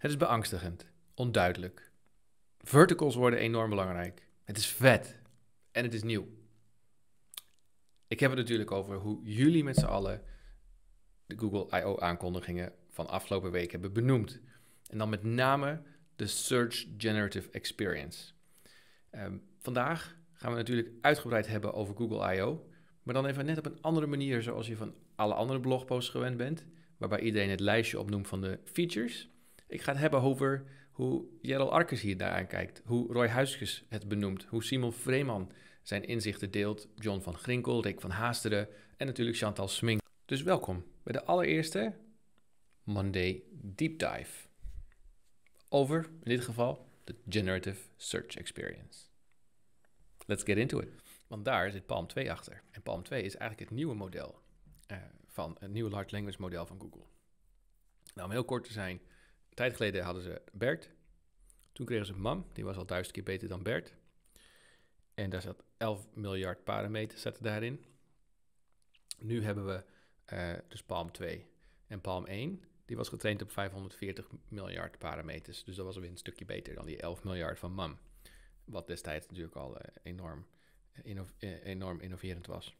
Het is beangstigend, onduidelijk. Verticals worden enorm belangrijk. Het is vet en het is nieuw. Ik heb het natuurlijk over hoe jullie met z'n allen de Google I.O. aankondigingen van afgelopen week hebben benoemd. En dan met name de Search Generative Experience. Ehm, vandaag gaan we natuurlijk uitgebreid hebben over Google I.O. Maar dan even net op een andere manier zoals je van alle andere blogposts gewend bent. Waarbij iedereen het lijstje opnoemt van de features. Ik ga het hebben over hoe Jeroen Arkes hier daaraan kijkt, hoe Roy Huiskes het benoemt, hoe Simon Vreeman zijn inzichten deelt, John van Grinkel, Rick van Haasteren en natuurlijk Chantal Smink. Dus welkom bij de allereerste Monday Deep Dive over, in dit geval, de Generative Search Experience. Let's get into it. Want daar zit Palm 2 achter. En Palm 2 is eigenlijk het nieuwe model eh, van het nieuwe large language model van Google. Nou, om heel kort te zijn, een tijd geleden hadden ze Bert. Toen kregen ze Mam, die was al duizend keer beter dan Bert. En daar zat 11 miljard parameters zaten daarin. Nu hebben we eh, dus Palm 2 en Palm 1. Die was getraind op 540 miljard parameters. Dus dat was weer een stukje beter dan die 11 miljard van MAM. Wat destijds natuurlijk al eh, enorm, eh, enorm innoverend was.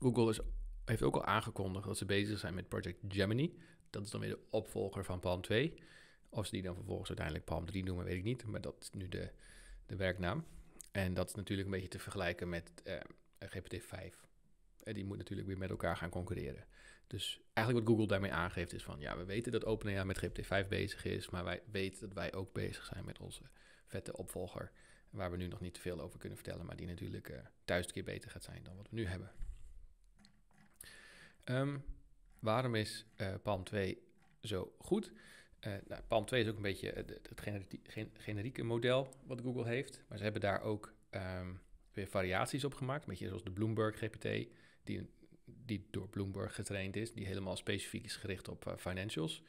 Google is, heeft ook al aangekondigd dat ze bezig zijn met Project Gemini. Dat is dan weer de opvolger van Palm 2. Of ze die dan vervolgens uiteindelijk Palm 3 noemen, weet ik niet. Maar dat is nu de, de werknaam. En dat is natuurlijk een beetje te vergelijken met eh, GPT-5. En die moet natuurlijk weer met elkaar gaan concurreren. Dus eigenlijk wat Google daarmee aangeeft is van... ja, we weten dat OpenAI met GPT-5 bezig is... maar wij weten dat wij ook bezig zijn met onze vette opvolger... waar we nu nog niet te veel over kunnen vertellen... maar die natuurlijk uh, duizend keer beter gaat zijn dan wat we nu hebben. Um, Waarom is eh, Palm 2 zo goed? Eh, nou, Palm 2 is ook een beetje eh, het, generieke model wat Google heeft. Maar ze hebben daar ook ehm, weer variaties op gemaakt. Een beetje zoals de Bloomberg GPT, die, die door Bloomberg getraind is. Die helemaal specifiek is gericht op financials.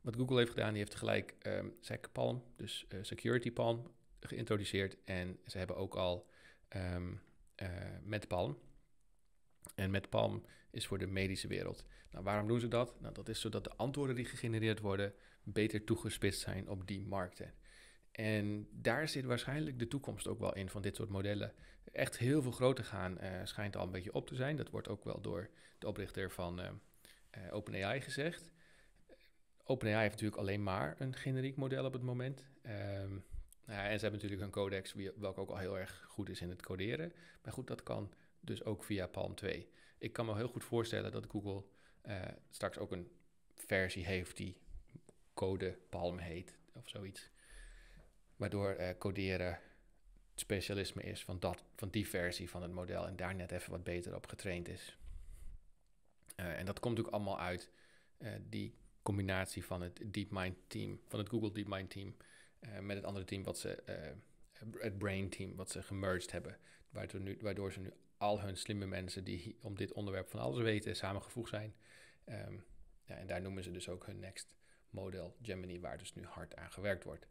Wat Google heeft gedaan, die heeft gelijk um, SEC Palm, dus Security Palm, geïntroduceerd. En ze hebben ook al um, met Palm. En met Palm is voor de medische wereld. Nou, waarom doen ze dat? Nou, dat is zodat de antwoorden die gegenereerd worden beter toegespitst zijn op die markten. En daar zit waarschijnlijk de toekomst ook wel in van dit soort modellen. Echt heel veel groter gaan eh, schijnt al een beetje op te zijn. Dat wordt ook wel door de oprichter van eh, eh, OpenAI gezegd. OpenAI heeft natuurlijk alleen maar een generiek model op het moment. Ehm, nou ja, en ze hebben natuurlijk een codex, welke ook al heel erg goed is in het coderen. Maar goed, dat kan dus ook via Palm 2 ik kan me heel goed voorstellen dat Google eh, straks ook een versie heeft die code Palm heet of zoiets. Waardoor eh, coderen het specialisme is van, dat, van die versie van het model en daar net even wat beter op getraind is. Eh, en dat komt natuurlijk allemaal uit die combinatie van het DeepMind team, van het Google DeepMind team, met het andere team wat ze het brain team wat ze gemerged hebben. Waardoor, nu, waardoor ze nu al hun slimme mensen die om dit onderwerp van alles weten samengevoegd zijn. Um, ja, en daar noemen ze dus ook hun Next Model Gemini, waar dus nu hard aan gewerkt wordt.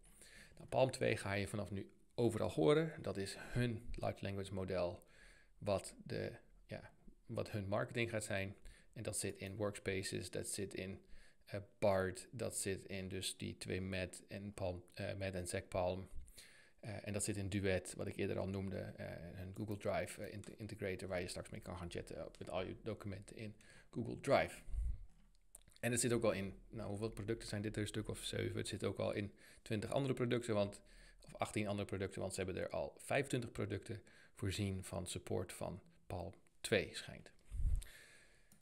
Nou, Palm 2 ga je vanaf nu overal horen. Dat is hun large language model, wat, de, ja, wat hun marketing gaat zijn. En dat zit in workspaces, dat zit in eh, Bard, BART, dat zit in dus die twee met en Palm, uh, eh, MED en Palm. Eh, en dat zit in Duet, wat ik eerder al noemde, een eh, Google Drive eh, integrator waar je straks mee kan gaan chatten met al je documenten in Google Drive. En het zit ook al in, nou hoeveel producten zijn dit er, een stuk of zeven. Het zit ook al in 20 andere producten, want, of 18 andere producten, want ze hebben er al 25 producten voorzien van support van Palm 2 schijnt.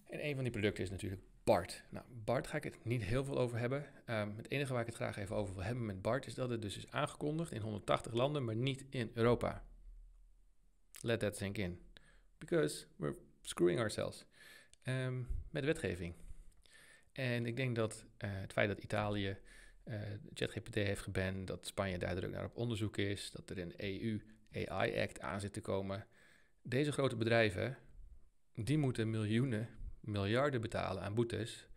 En een van die producten is natuurlijk BART. Nou, BART ga ik het niet heel veel over hebben. Ehm, het enige waar ik het graag even over wil hebben met BART is dat het dus is aangekondigd in 180 landen, maar niet in Europa. Let that sink in. Because we're screwing ourselves um, met wetgeving. En ik denk dat eh, het feit dat Italië uh, ChatGPT heeft geband, dat Spanje daar druk naar op onderzoek is, dat er een EU AI Act aan zit te komen. Deze grote bedrijven, die moeten miljoenen miljarden betalen aan boetes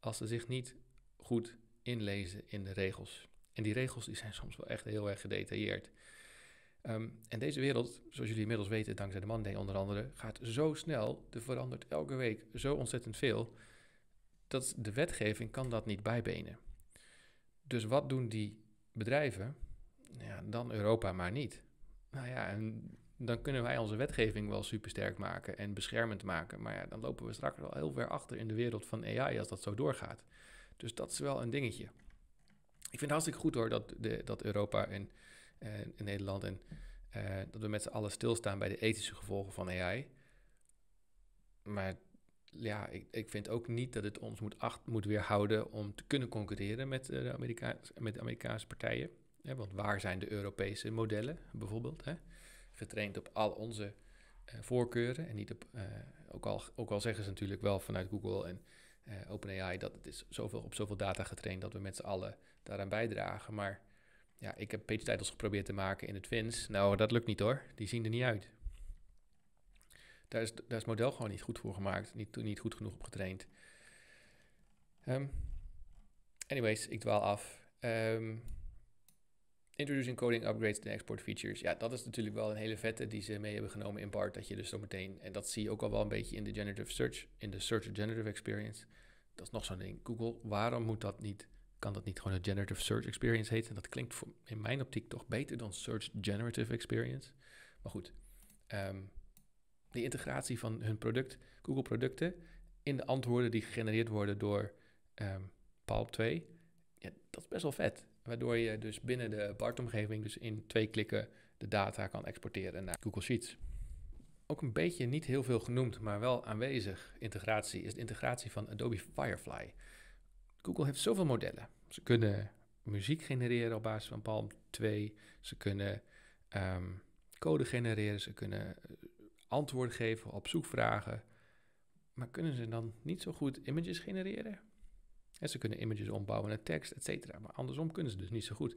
als ze zich niet goed inlezen in de regels. En die regels die zijn soms wel echt heel erg gedetailleerd. Ehm, en deze wereld, zoals jullie inmiddels weten, dankzij de Monday onder andere, gaat zo snel. Er verandert elke week zo ontzettend veel. Dat de wetgeving kan dat niet bijbenen. Dus wat doen die bedrijven? Ja, dan Europa maar niet. Nou ja, en dan kunnen wij onze wetgeving wel supersterk maken en beschermend maken. Maar ja, dan lopen we straks wel heel ver achter in de wereld van AI als dat zo doorgaat. Dus dat is wel een dingetje. Ik vind het hartstikke goed hoor dat, de, dat Europa en, eh, en Nederland en eh, dat we met z'n allen stilstaan bij de ethische gevolgen van AI. Maar ja, ik, ik vind ook niet dat het ons moet, acht, moet weerhouden om te kunnen concurreren met, eh, de, met Amerikaanse partijen. Want waar zijn de Europese modellen bijvoorbeeld? Hè? getraind op al onze eh, voorkeuren. En niet op, eh, ook, al, ook al zeggen ze natuurlijk wel vanuit Google en eh, OpenAI dat het is zoveel, op zoveel data getraind dat we met z'n allen daaraan bijdragen. Maar ja, ik heb page titles geprobeerd te maken in het Vins. Nou, dat lukt niet hoor. Die zien er niet uit. Daar is, daar is het model gewoon niet goed voor gemaakt. Niet, niet goed genoeg op getraind. Ehm, anyways, ik dwaal af. Um, Introducing coding upgrades en export features. Ja, dat is natuurlijk wel een hele vette die ze mee hebben genomen in part Dat je dus zo meteen, en dat zie je ook al wel een beetje in de generative search, in de search generative experience. Dat is nog zo'n ding. Google, waarom moet dat niet? Kan dat niet gewoon een generative search experience heten? Dat klinkt in mijn optiek toch beter dan search generative experience. Maar goed, ehm, de integratie van hun product, Google producten, in de antwoorden die gegenereerd worden door um, Palp 2, ja, dat is best wel vet. Waardoor je dus binnen de BART-omgeving dus in twee klikken de data kan exporteren naar Google Sheets. Ook een beetje niet heel veel genoemd, maar wel aanwezig integratie is de integratie van Adobe Firefly. Google heeft zoveel modellen. Ze kunnen muziek genereren op basis van Palm 2. Ze kunnen ehm, code genereren. Ze kunnen eh, antwoorden geven op zoekvragen. Maar kunnen ze dan niet zo goed images genereren? En ze kunnen images ombouwen naar tekst, et cetera. Maar andersom kunnen ze dus niet zo goed.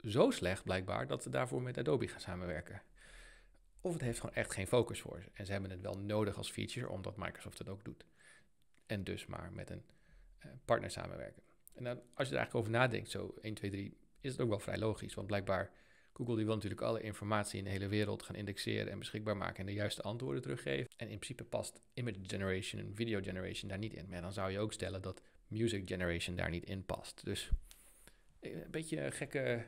Zo slecht blijkbaar dat ze daarvoor met Adobe gaan samenwerken. Of het heeft gewoon echt geen focus voor ze. En ze hebben het wel nodig als feature, omdat Microsoft dat ook doet. En dus maar met een eh, partner samenwerken. En dan, als je er eigenlijk over nadenkt, zo 1, 2, 3, is het ook wel vrij logisch. Want blijkbaar, Google die wil natuurlijk alle informatie in de hele wereld gaan indexeren en beschikbaar maken en de juiste antwoorden teruggeven. En in principe past image generation en video generation daar niet in. Maar dan zou je ook stellen dat music generation daar niet in past. Dus eh, een beetje een gekke,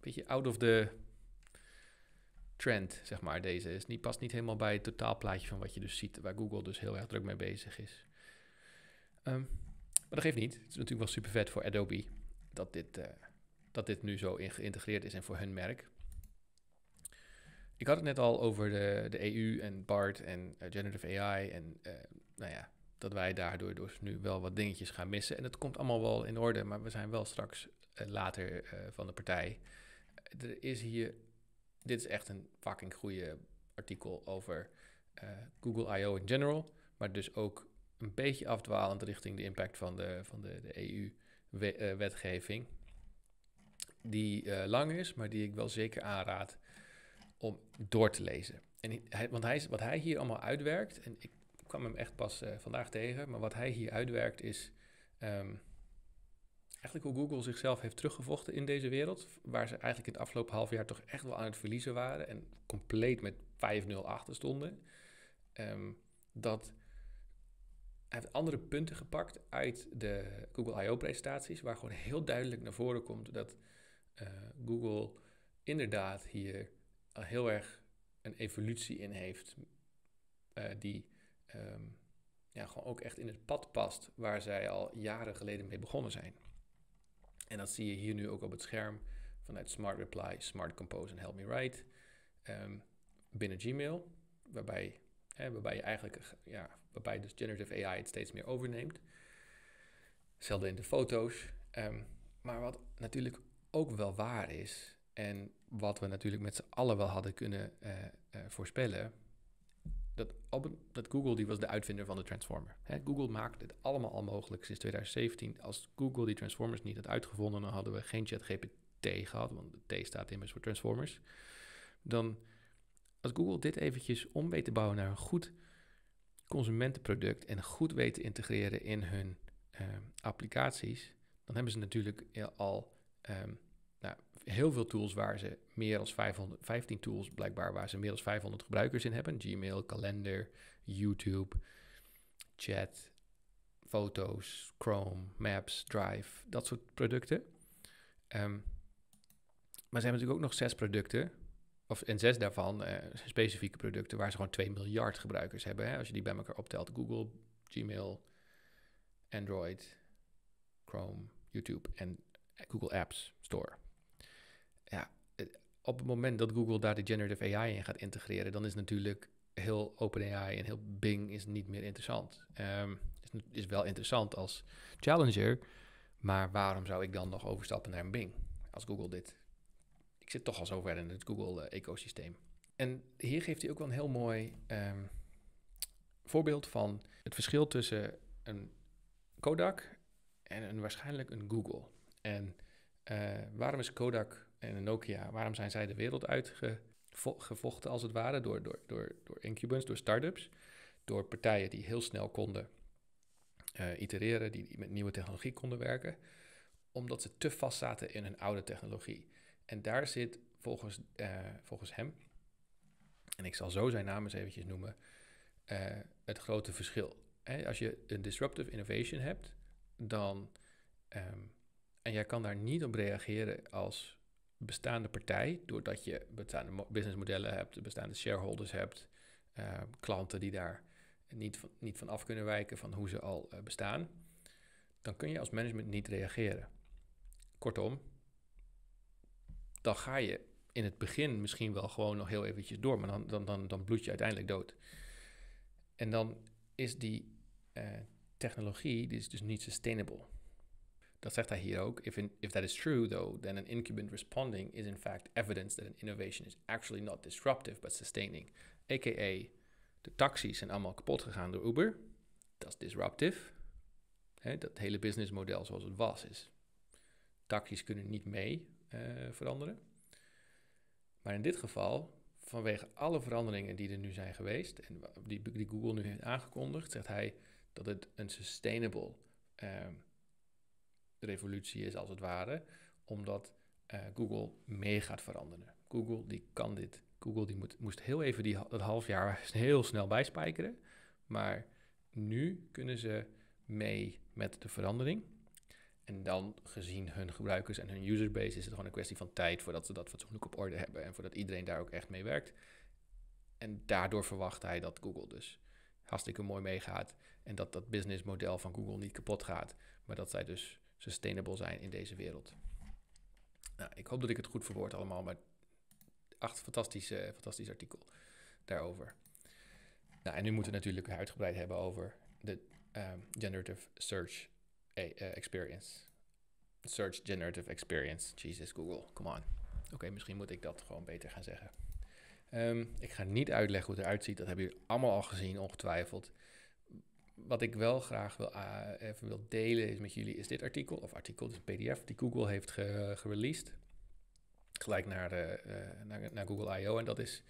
beetje out of the trend, zeg maar, deze. Is niet, past niet helemaal bij het totaalplaatje van wat je dus ziet, waar Google dus heel erg druk mee bezig is. Ehm, maar dat geeft niet. Het is natuurlijk wel super vet voor Adobe dat dit, eh, dat dit nu zo in geïntegreerd is en voor hun merk. Ik had het net al over de, de EU en BART en eh, generative AI en nou ja, dat wij daardoor dus nu wel wat dingetjes gaan missen. En dat komt allemaal wel in orde, maar we zijn wel straks eh, later eh, van de partij. Er is hier, dit is echt een fucking goede artikel over eh, Google I.O. in general, maar dus ook een beetje afdwalend richting de impact van de, van de, de EU-wetgeving. Die lang is, maar die ik wel zeker aanraad om door te lezen. En hij, want hij, wat hij hier allemaal uitwerkt, en ik kwam hem echt pas eh, vandaag tegen. Maar wat hij hier uitwerkt is ehm, eigenlijk hoe Google zichzelf heeft teruggevochten in deze wereld. Waar ze eigenlijk in het afgelopen half jaar toch echt wel aan het verliezen waren. En compleet met 5-0 achter stonden. Ehm, dat hij heeft andere punten gepakt uit de Google I.O. presentaties. Waar gewoon heel duidelijk naar voren komt dat eh, Google inderdaad hier heel erg een evolutie in heeft. Eh, die Ehm, ja, gewoon ook echt in het pad past waar zij al jaren geleden mee begonnen zijn. En dat zie je hier nu ook op het scherm vanuit Smart Reply, Smart Compose en Help Me Write ehm, binnen Gmail, waarbij, hè, waarbij je eigenlijk, ja, waarbij dus generative AI het steeds meer overneemt. Hetzelfde in de foto's. Ehm, maar wat natuurlijk ook wel waar is, en wat we natuurlijk met z'n allen wel hadden kunnen eh, eh, voorspellen, dat, dat, Google die was de uitvinder van de Transformer. He, Google maakt dit allemaal al mogelijk sinds 2017. Als Google die Transformers niet had uitgevonden, dan hadden we geen ChatGPT gehad, want de T staat immers voor Transformers. Dan, als Google dit eventjes om weet te bouwen naar een goed consumentenproduct en goed weet te integreren in hun ehm, applicaties, dan hebben ze natuurlijk al ehm, heel veel tools waar ze meer dan 500, 15 tools blijkbaar waar ze meer dan 500 gebruikers in hebben. Gmail, kalender, YouTube, Chat, foto's, Chrome, Maps, Drive, dat soort producten. Ehm, maar ze hebben natuurlijk ook nog zes producten, of en zes daarvan eh, specifieke producten waar ze gewoon 2 miljard gebruikers hebben. Hè? Als je die bij elkaar optelt, Google, Gmail, Android, Chrome, YouTube en Google Apps Store op het moment dat Google daar de generative AI in gaat integreren, dan is natuurlijk heel OpenAI en heel Bing is niet meer interessant. Um, is, is wel interessant als challenger, maar waarom zou ik dan nog overstappen naar een Bing als Google dit? Ik zit toch al zo ver in het Google-ecosysteem. Eh, en hier geeft hij ook wel een heel mooi ehm, voorbeeld van het verschil tussen een Kodak en een, waarschijnlijk een Google. En eh, waarom is Kodak en een Nokia, waarom zijn zij de wereld uitgevochten als het ware door, door, door, door incumbents, door start-ups, door partijen die heel snel konden eh, itereren, die met nieuwe technologie konden werken, omdat ze te vast zaten in hun oude technologie. En daar zit volgens, eh, volgens hem, en ik zal zo zijn naam eens eventjes noemen, eh, het grote verschil. als je een disruptive innovation hebt, dan. Ehm, en jij kan daar niet op reageren als bestaande partij, doordat je bestaande businessmodellen hebt, bestaande shareholders hebt, eh, klanten die daar niet van, niet van af kunnen wijken van hoe ze al eh, bestaan, dan kun je als management niet reageren. Kortom, dan ga je in het begin misschien wel gewoon nog heel eventjes door, maar dan, dan, dan, dan bloed je uiteindelijk dood. En dan is die eh, technologie die is dus niet sustainable. Dat zegt hij hier ook. If, if that is true, though, then an incumbent responding is in fact evidence that an innovation is actually not disruptive but sustaining. A.k.a. de taxis zijn allemaal kapot gegaan door Uber. Dat is disruptive. dat hele businessmodel zoals het was is. Taxis kunnen niet mee eh, veranderen. Maar in dit geval, vanwege alle veranderingen die er nu zijn geweest en die, Google nu heeft aangekondigd, zegt hij dat het een sustainable is. Ehm, de revolutie is als het ware, omdat eh, Google mee gaat veranderen. Google die kan dit. Google die moet, moest heel even die, dat half jaar heel snel bijspijkeren, maar nu kunnen ze mee met de verandering. En dan gezien hun gebruikers en hun userbase is het gewoon een kwestie van tijd voordat ze dat wat fatsoenlijk op orde hebben en voordat iedereen daar ook echt mee werkt. En daardoor verwacht hij dat Google dus hartstikke mooi meegaat en dat dat businessmodel van Google niet kapot gaat, maar dat zij dus sustainable zijn in deze wereld. Nou, ik hoop dat ik het goed verwoord allemaal, maar echt fantastisch, fantastisch artikel daarover. Nou, en nu moeten we natuurlijk uitgebreid hebben over de ehm, generative search eh, experience. Search generative experience. Jesus, Google, come on. Oké, misschien moet ik dat gewoon beter gaan zeggen. Ehm, ik ga niet uitleggen hoe het eruit ziet. Dat hebben jullie allemaal al gezien, ongetwijfeld wat ik wel graag wil, eh, even wil delen is met jullie is dit artikel, of artikel, dus een pdf, die Google heeft gereleased. Gelijk naar, de, eh, naar, naar Google I.O. En dat is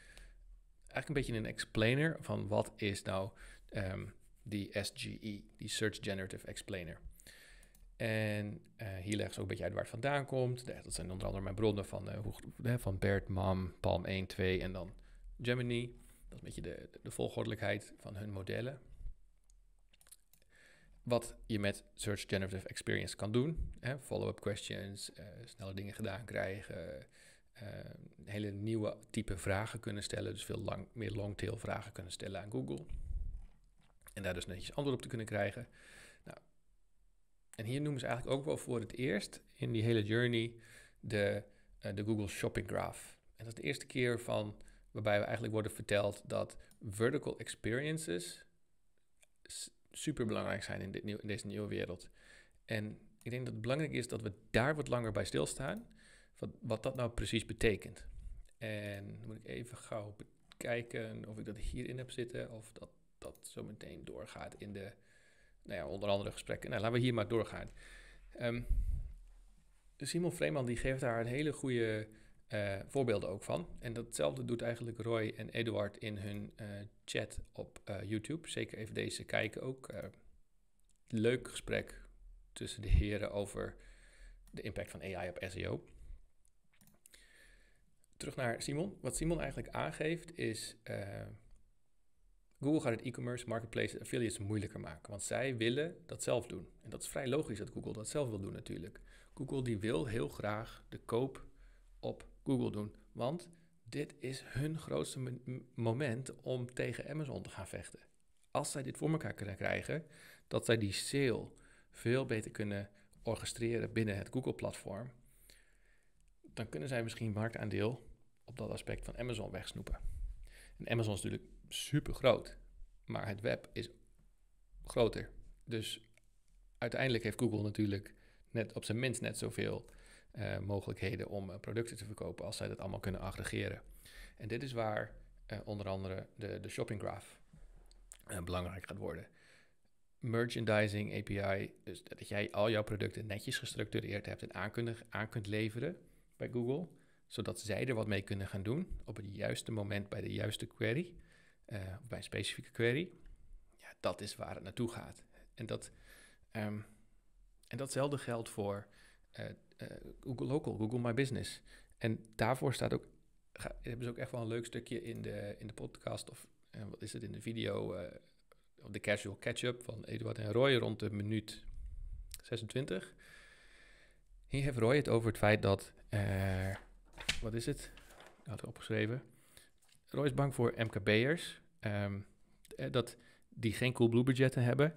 eigenlijk een beetje een explainer van wat is nou ehm, die SGE, die Search Generative Explainer. En eh, hier leggen ze ook een beetje uit waar het vandaan komt. Dat zijn onder andere mijn bronnen van, hoe, van Bert, Mam, Palm 1, 2 en dan Gemini. Dat is een beetje de, de volgordelijkheid van hun modellen. Wat je met Search Generative Experience kan doen. Follow-up questions, eh, snelle dingen gedaan krijgen. Uh, hele nieuwe type vragen kunnen stellen. Dus veel lang, meer longtail vragen kunnen stellen aan Google. En daar dus netjes antwoord op te kunnen krijgen. Nou, en hier noemen ze eigenlijk ook wel voor het eerst in die hele journey de, eh, de Google Shopping Graph. En dat is de eerste keer van waarbij we eigenlijk worden verteld dat vertical experiences super belangrijk zijn in, dit nieuw, in deze nieuwe wereld. En ik denk dat het belangrijk is dat we daar wat langer bij stilstaan. Wat, wat dat nou precies betekent. En moet ik even gauw bekijken of ik dat hierin heb zitten. Of dat dat zo meteen doorgaat in de, nou ja, onder andere gesprekken. Nou, laten we hier maar doorgaan. Ehm, Simon Vreeman die geeft daar een hele goede eh, voorbeelden ook van. En datzelfde doet eigenlijk Roy en Eduard in hun eh, chat op eh, YouTube. Zeker even deze kijken ook. leuk gesprek tussen de heren over de impact van AI op SEO. Terug naar Simon. Wat Simon eigenlijk aangeeft is... Google gaat het e-commerce, marketplace, affiliates moeilijker maken. Want zij willen dat zelf doen. En dat is vrij logisch dat Google dat zelf wil doen natuurlijk. Google die wil heel graag de koop op Google doen. Want dit is hun grootste moment om tegen Amazon te gaan vechten. Als zij dit voor elkaar kunnen krijgen, dat zij die sale veel beter kunnen orchestreren binnen het Google-platform, dan kunnen zij misschien marktaandeel op dat aspect van Amazon wegsnoepen. En Amazon is natuurlijk super groot, maar het web is groter. Dus uiteindelijk heeft Google natuurlijk net op zijn minst net zoveel eh, mogelijkheden om eh, producten te verkopen als zij dat allemaal kunnen aggregeren. En dit is waar eh, onder andere de, de shopping graph belangrijk gaat worden. Merchandising API, dus dat jij al jouw producten netjes gestructureerd hebt en aan, kunt leveren bij Google, zodat zij er wat mee kunnen gaan doen op het juiste moment bij de juiste query, of bij een specifieke query. Ja, dat is waar het naartoe gaat. En dat, ehm, en datzelfde geldt voor eh, Google Local, Google My Business. En daarvoor staat ook, hebben ze ook echt wel een leuk stukje in de, in de podcast of eh, wat is het in de video, eh, op de casual catch-up van Eduard en Roy rond de minuut 26. Hier heeft Roy het over het feit dat, wat is het? Ik had het opgeschreven. Roy is bang voor MKB'ers, ehm, dat die geen cool blue budgetten hebben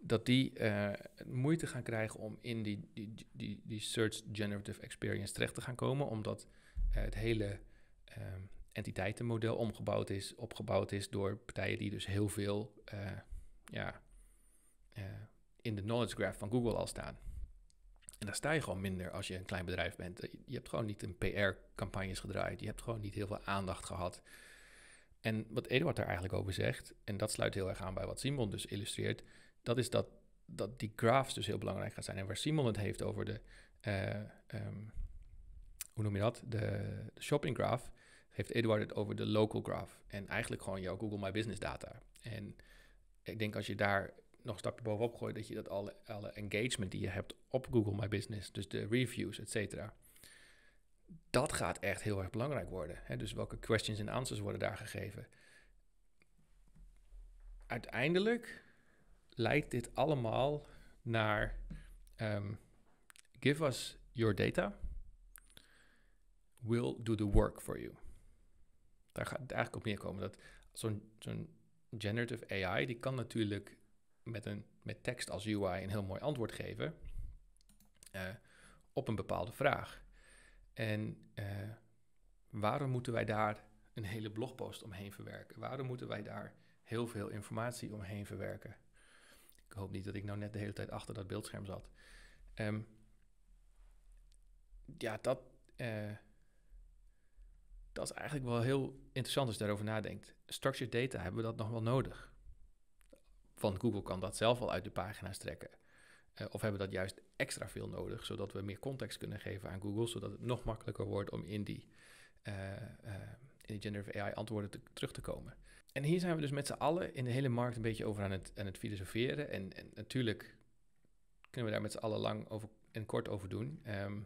dat die eh, moeite gaan krijgen om in die, die, die, die search generative experience terecht te gaan komen, omdat eh, het hele ehm, entiteitenmodel omgebouwd is, opgebouwd is door partijen die dus heel veel eh, ja, in de knowledge graph van Google al staan. En daar sta je gewoon minder als je een klein bedrijf bent. Je hebt gewoon niet een PR-campagnes gedraaid. Je hebt gewoon niet heel veel aandacht gehad. En wat Eduard daar eigenlijk over zegt, en dat sluit heel erg aan bij wat Simon dus illustreert, dat is dat, dat die graphs dus heel belangrijk gaan zijn. En waar Simon het heeft over de, eh, ehm, hoe noem je dat? De, de, shopping graph, heeft Eduard het over de local graph. En eigenlijk gewoon jouw Google My Business data. En ik denk als je daar nog een stapje bovenop gooit, dat je dat alle, alle engagement die je hebt op Google My Business, dus de reviews, et cetera, dat gaat echt heel erg belangrijk worden. Hè? Dus welke questions en answers worden daar gegeven. Uiteindelijk leidt dit allemaal naar ehm, give us your data, we'll do the work for you. Daar gaat het eigenlijk op neerkomen dat zo'n generative AI, die kan natuurlijk met, een, met tekst als UI een heel mooi antwoord geven eh, op een bepaalde vraag. En eh, waarom moeten wij daar een hele blogpost omheen verwerken? Waarom moeten wij daar heel veel informatie omheen verwerken? Ik hoop niet dat ik nou net de hele tijd achter dat beeldscherm zat. Ehm, ja, dat, eh, dat is eigenlijk wel heel interessant als je daarover nadenkt. Structured data, hebben we dat nog wel nodig? Van Google kan dat zelf al uit de pagina's trekken. Eh, of hebben we dat juist extra veel nodig, zodat we meer context kunnen geven aan Google, zodat het nog makkelijker wordt om in die, uh, in die generative AI antwoorden te, terug te komen. En hier zijn we dus met z'n allen in de hele markt een beetje over aan het, aan het filosoferen. En, en natuurlijk kunnen we daar met z'n allen lang over en kort over doen. Ehm,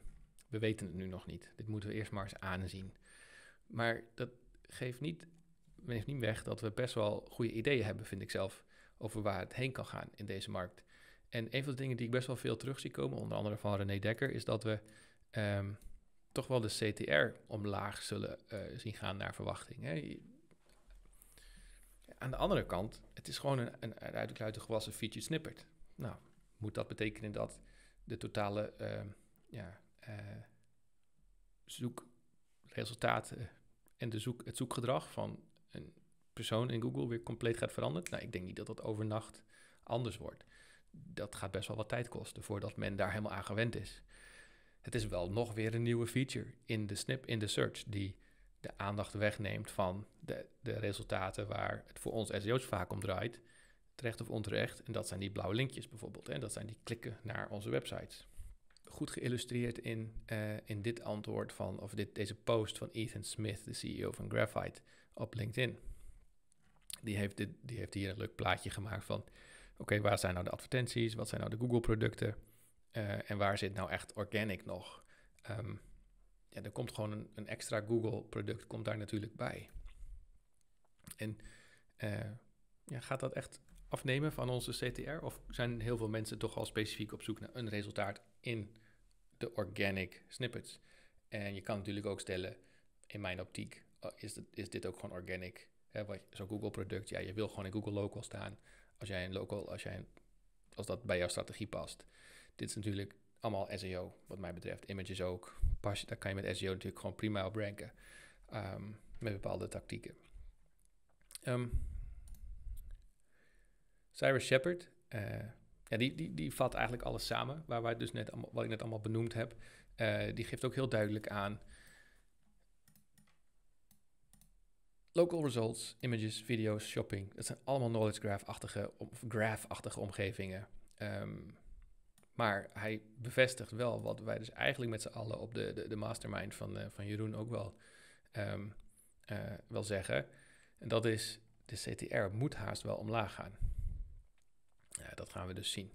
we weten het nu nog niet. Dit moeten we eerst maar eens aanzien. Maar dat geeft niet, geeft niet weg dat we best wel goede ideeën hebben, vind ik zelf, over waar het heen kan gaan in deze markt. En een van de dingen die ik best wel veel terug zie komen, onder andere van René Dekker, is dat we ehm, toch wel de CTR omlaag zullen eh, zien gaan naar verwachting. Hè? Aan de andere kant, het is gewoon een, een, een uit de gewassen feature snippet. Nou, moet dat betekenen dat de totale ehm, ja, eh, zoekresultaten eh, en de zoek, het zoekgedrag van een persoon in Google weer compleet gaat veranderen? Nou, ik denk niet dat dat overnacht anders wordt. Dat gaat best wel wat tijd kosten voordat men daar helemaal aan gewend is. Het is wel nog weer een nieuwe feature in de, snip, in de search die de aandacht wegneemt van de, de resultaten waar het voor ons SEO's e vaak om draait, terecht of onterecht. En dat zijn die blauwe linkjes bijvoorbeeld. En dat zijn die klikken naar onze websites. Goed geïllustreerd in, eh, in dit antwoord van, of dit, deze post van Ethan Smith, de CEO van Graphite, op LinkedIn. Die heeft, dit, die heeft hier een leuk plaatje gemaakt van: oké, waar zijn nou de advertenties? Wat zijn nou de Google-producten? Eh, en waar zit nou echt organic nog? Ehm, ja, er komt gewoon een, een extra Google-product komt daar natuurlijk bij. En eh, ja, gaat dat echt afnemen van onze CTR? Of zijn heel veel mensen toch al specifiek op zoek naar een resultaat in de organic snippets? En je kan natuurlijk ook stellen, in mijn optiek, eh, is, dit, is dit ook gewoon organic? Zo'n Google-product, ja, je wil gewoon in Google Local staan. Als jij een local, als, jij als dat bij jouw strategie past. Dit is natuurlijk allemaal SEO, wat mij betreft. Images ook. Pas, daar kan je met SEO natuurlijk gewoon prima op ranken. Ehm, met bepaalde tactieken. Ehm, Cyrus Shepard, eh, ja, die, die, die vat eigenlijk alles samen, waar, waar dus net allemaal, wat ik net allemaal benoemd heb. Eh, die geeft ook heel duidelijk aan. Local results, images, video's, shopping. Dat zijn allemaal knowledge graph-achtige graph -achtige omgevingen. Ehm, maar hij bevestigt wel wat wij dus eigenlijk met z'n allen op de, de, mastermind van, eh, van Jeroen ook wel, ehm, eh, wel zeggen. En dat is, de CTR moet haast wel omlaag gaan. Ja, dat gaan we dus zien.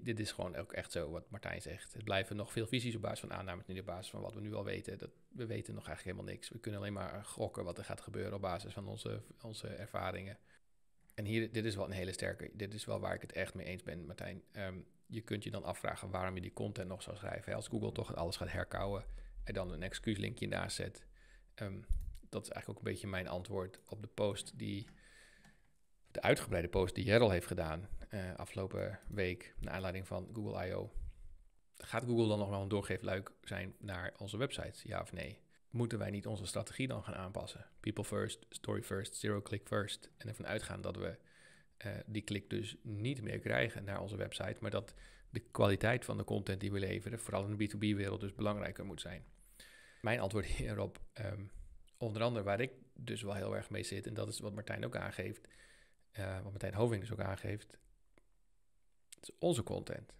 dit is gewoon ook echt zo wat Martijn zegt. Het blijven nog veel visies op basis van aannames, niet op basis van wat we nu al weten. Dat, we weten nog eigenlijk helemaal niks. We kunnen alleen maar gokken wat er gaat gebeuren op basis van onze, onze ervaringen. En hier, dit is wel een hele sterke, dit is wel waar ik het echt mee eens ben, Martijn. Ehm, je kunt je dan afvragen waarom je die content nog zou schrijven. Als Google toch alles gaat herkouwen en dan een excuuslinkje naast zet. Ehm, dat is eigenlijk ook een beetje mijn antwoord op de post die, de uitgebreide post die Jerrel heeft gedaan eh, afgelopen week, naar aanleiding van Google I.O. Gaat Google dan nog wel een doorgeefluik zijn naar onze website, ja of nee? moeten wij niet onze strategie dan gaan aanpassen? People first, story first, zero click first. En ervan uitgaan dat we eh, die klik dus niet meer krijgen naar onze website, maar dat de kwaliteit van de content die we leveren, vooral in de B2B-wereld, dus belangrijker moet zijn. Mijn antwoord hierop, ehm, onder andere waar ik dus wel heel erg mee zit, en dat is wat Martijn ook aangeeft, eh, wat Martijn Hoving dus ook aangeeft, is onze content.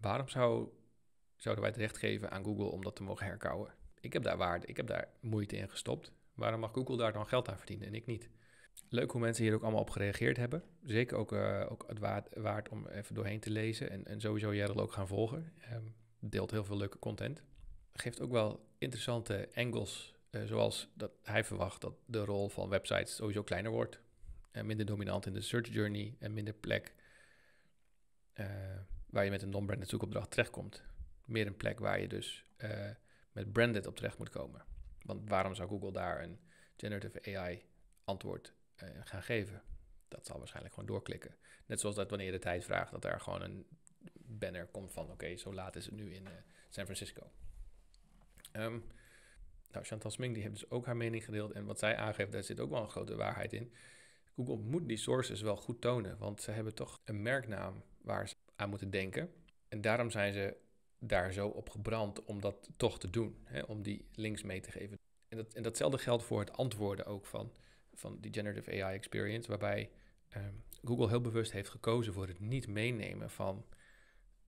Waarom zouden wij het recht geven aan Google om dat te mogen herkouwen? ik heb daar waarde, ik heb daar moeite in gestopt. Waarom mag Google daar dan geld aan verdienen en ik niet? Leuk hoe mensen hier ook allemaal op gereageerd hebben. Zeker ook, eh, ook het waard, waard, om even doorheen te lezen en, en sowieso dat ook gaan volgen. Ehm, deelt heel veel leuke content. Geeft ook wel interessante angles, eh, zoals dat hij verwacht dat de rol van websites sowieso kleiner wordt. En minder dominant in de search journey en minder plek eh, waar je met een non-branded zoekopdracht terechtkomt. Meer een plek waar je dus met branded op terecht moet komen. Want waarom zou Google daar een generative AI antwoord eh, gaan geven? Dat zal waarschijnlijk gewoon doorklikken. Net zoals dat wanneer je de tijd vraagt, dat daar gewoon een banner komt van: oké, zo laat is het nu in eh, San Francisco. Ehm, nou, Chantal Sming die heeft dus ook haar mening gedeeld. En wat zij aangeeft, daar zit ook wel een grote waarheid in. Google moet die sources wel goed tonen, want ze hebben toch een merknaam waar ze aan moeten denken. En daarom zijn ze daar zo op gebrand om dat toch te doen, hè, om die links mee te geven. En, dat, en datzelfde geldt voor het antwoorden ook van, van die generative AI experience, waarbij ehm, Google heel bewust heeft gekozen voor het niet meenemen van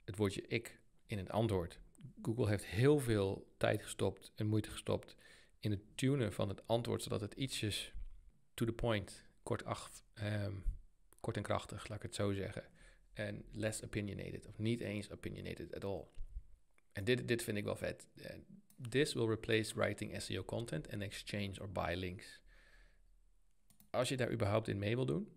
het woordje ik in het antwoord. Google heeft heel veel tijd gestopt en moeite gestopt in het tunen van het antwoord, zodat het ietsjes to the point, kort, acht, ehm, kort en krachtig, laat ik het zo zeggen. En less opinionated, of niet eens opinionated at all. En dit, dit vind ik wel vet. Eh, this will replace writing SEO content and exchange or buy links. Als je daar überhaupt in mee wil doen.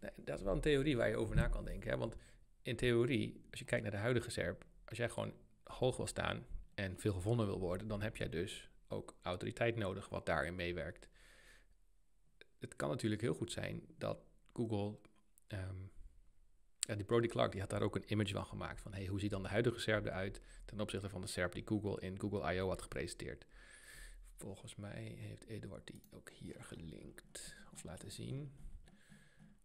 Nou, dat is wel een theorie waar je over na kan denken. Hè? Want in theorie, als je kijkt naar de huidige SERP, als jij gewoon hoog wil staan en veel gevonden wil worden, dan heb jij dus ook autoriteit nodig wat daarin meewerkt. Het kan natuurlijk heel goed zijn dat Google ehm, ja, die Brody Clark die had daar ook een image van gemaakt. Van hey, hoe ziet dan de huidige SERP eruit ten opzichte van de SERP die Google in Google I.O. had gepresenteerd. Volgens mij heeft Eduard die ook hier gelinkt of laten zien.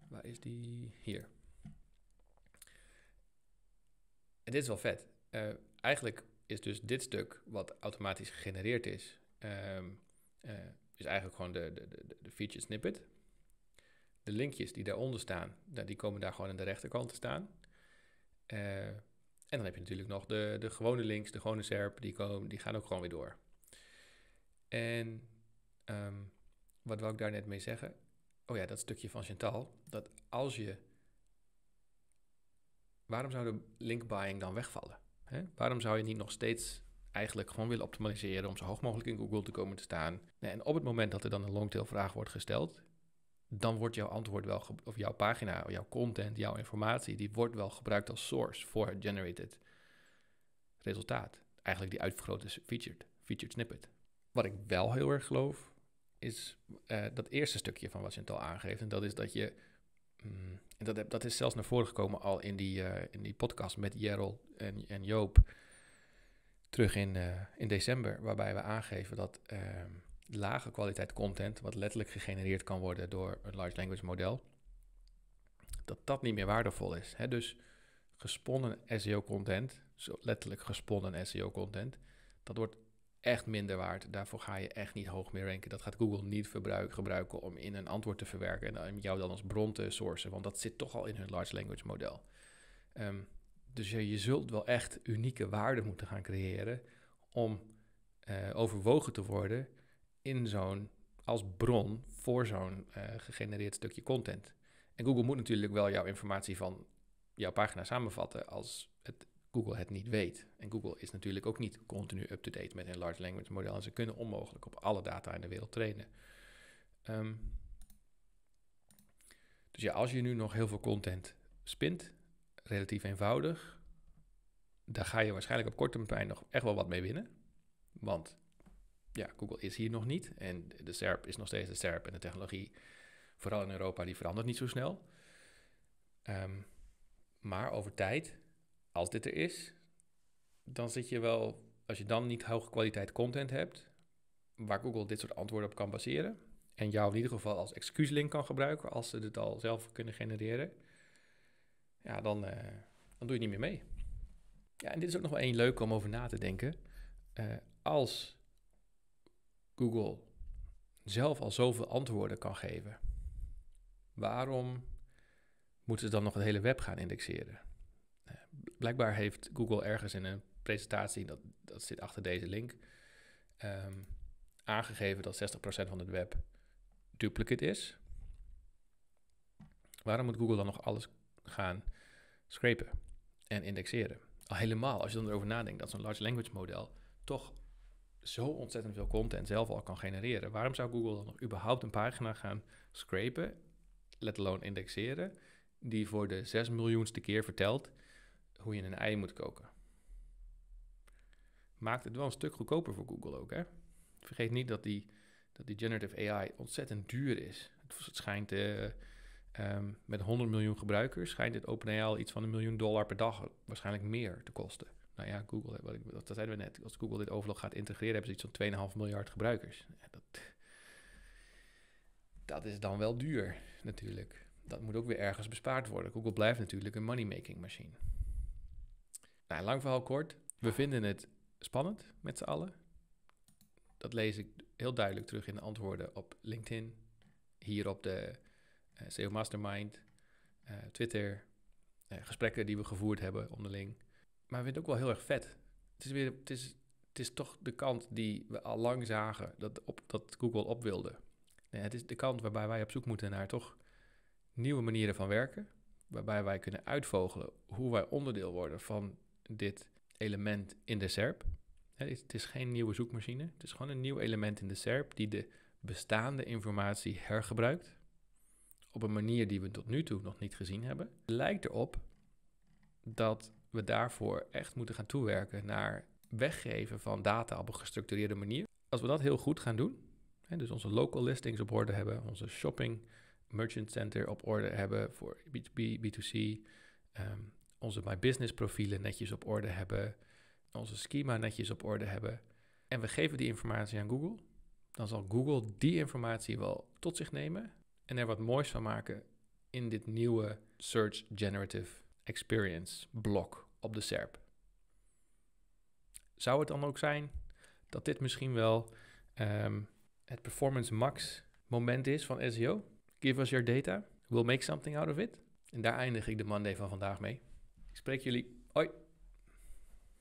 Waar is die? Hier. dit is wel vet. Eh, eigenlijk is dus dit stuk wat automatisch gegenereerd is, ehm, eh, is eigenlijk gewoon de, de, de, de feature snippet. De linkjes die daaronder staan, nou, die komen daar gewoon aan de rechterkant te staan. Eh, en dan heb je natuurlijk nog de, de gewone links, de gewone SERP, die, komen, die gaan ook gewoon weer door. En ehm, wat wou ik daar net mee zeggen? Oh ja, dat stukje van Chantal. Dat als je. Waarom zou de link buying dan wegvallen? Hè? Waarom zou je niet nog steeds eigenlijk gewoon willen optimaliseren om zo hoog mogelijk in Google te komen te staan? En op het moment dat er dan een longtail vraag wordt gesteld, dan wordt jouw antwoord wel, of jouw pagina, of jouw content, jouw informatie, die wordt wel gebruikt als source voor het generated resultaat. Eigenlijk die uitvergrote featured, featured snippet. Wat ik wel heel erg geloof, is eh, dat eerste stukje van wat je het al aangeeft. En dat is dat je, mm, en dat, dat is zelfs naar voren gekomen al in die, eh, in die podcast met Jerol en, en Joop, terug in, eh, in december, waarbij we aangeven dat... Ehm, lage kwaliteit content, wat letterlijk gegenereerd kan worden door een large language model, dat dat niet meer waardevol is. Dus gesponnen SEO-content, letterlijk gesponnen SEO-content, dat wordt echt minder waard. Daarvoor ga je echt niet hoog meer ranken. Dat gaat Google niet gebruiken om in een antwoord te verwerken en eh, jou dan als bron te sourcen, want dat zit toch al in hun large language model. Ehm, dus je, zult wel echt unieke waarden moeten gaan creëren om eh, overwogen te worden in zo'n, als bron voor zo'n uh, gegenereerd stukje content. En Google moet natuurlijk wel jouw informatie van jouw pagina samenvatten als het, Google het niet weet. En Google is natuurlijk ook niet continu up-to-date met een large language model. En ze kunnen onmogelijk op alle data in de wereld trainen. Ehm, dus ja, als je nu nog heel veel content spint, relatief eenvoudig, daar ga je waarschijnlijk op korte termijn nog echt wel wat mee winnen. Want ja, Google is hier nog niet. En de SERP is nog steeds de SERP. En de technologie, vooral in Europa, die verandert niet zo snel. Ehm, maar over tijd, als dit er is, dan zit je wel, als je dan niet hoge kwaliteit content hebt, waar Google dit soort antwoorden op kan baseren, en jou in ieder geval als excuuslink kan gebruiken, als ze dit al zelf kunnen genereren, ja, dan, eh, dan doe je niet meer mee. Ja, en dit is ook nog wel één leuk om over na te denken. Eh, als Google zelf al zoveel antwoorden kan geven, waarom moeten ze dan nog het hele web gaan indexeren? Eh, blijkbaar heeft Google ergens in een presentatie, dat, dat zit achter deze link, ehm, aangegeven dat 60% van het web duplicate is. Waarom moet Google dan nog alles gaan scrapen en indexeren? Al helemaal, als je dan erover nadenkt dat zo'n large language model toch zo ontzettend veel content zelf al kan genereren. Waarom zou Google dan nog überhaupt een pagina gaan scrapen, let alone indexeren, die voor de 6 miljoenste keer vertelt hoe je een ei moet koken? Maakt het wel een stuk goedkoper voor Google ook, hè? Vergeet niet dat die, dat die generative AI ontzettend duur is. Het schijnt eh, ehm, met 100 miljoen gebruikers, schijnt dit OpenAI iets van een miljoen dollar per dag, waarschijnlijk meer te kosten nou ja, Google, wat ik, dat, zeiden we net, als Google dit overal gaat integreren, hebben ze iets van 2,5 miljard gebruikers. dat, dat is dan wel duur natuurlijk. Dat moet ook weer ergens bespaard worden. Google blijft natuurlijk een moneymaking machine. Nou, lang verhaal kort. We vinden het spannend met z'n allen. Dat lees ik heel duidelijk terug in de antwoorden op LinkedIn, hier op de SEO eh, Mastermind, eh, Twitter, eh, gesprekken die we gevoerd hebben onderling. Maar ik vind het ook wel heel erg vet. Het is, weer, het is, het is toch de kant die we al lang zagen dat, op, dat Google op wilde. Nee, het is de kant waarbij wij op zoek moeten naar toch nieuwe manieren van werken. Waarbij wij kunnen uitvogelen hoe wij onderdeel worden van dit element in de SERP. Het is geen nieuwe zoekmachine. Het is gewoon een nieuw element in de SERP die de bestaande informatie hergebruikt. Op een manier die we tot nu toe nog niet gezien hebben. Het lijkt erop dat we daarvoor echt moeten gaan toewerken naar weggeven van data op een gestructureerde manier. Als we dat heel goed gaan doen, hè, dus onze local listings op orde hebben, onze shopping merchant center op orde hebben voor B2B, B2C, ehm, onze My Business profielen netjes op orde hebben, onze schema netjes op orde hebben en we geven die informatie aan Google, dan zal Google die informatie wel tot zich nemen en er wat moois van maken in dit nieuwe Search Generative experience blok op de SERP. Zou het dan ook zijn dat dit misschien wel ehm, het performance max moment is van SEO? Give us your data, we'll make something out of it. En daar eindig ik de Monday van vandaag mee. Ik spreek jullie. Hoi!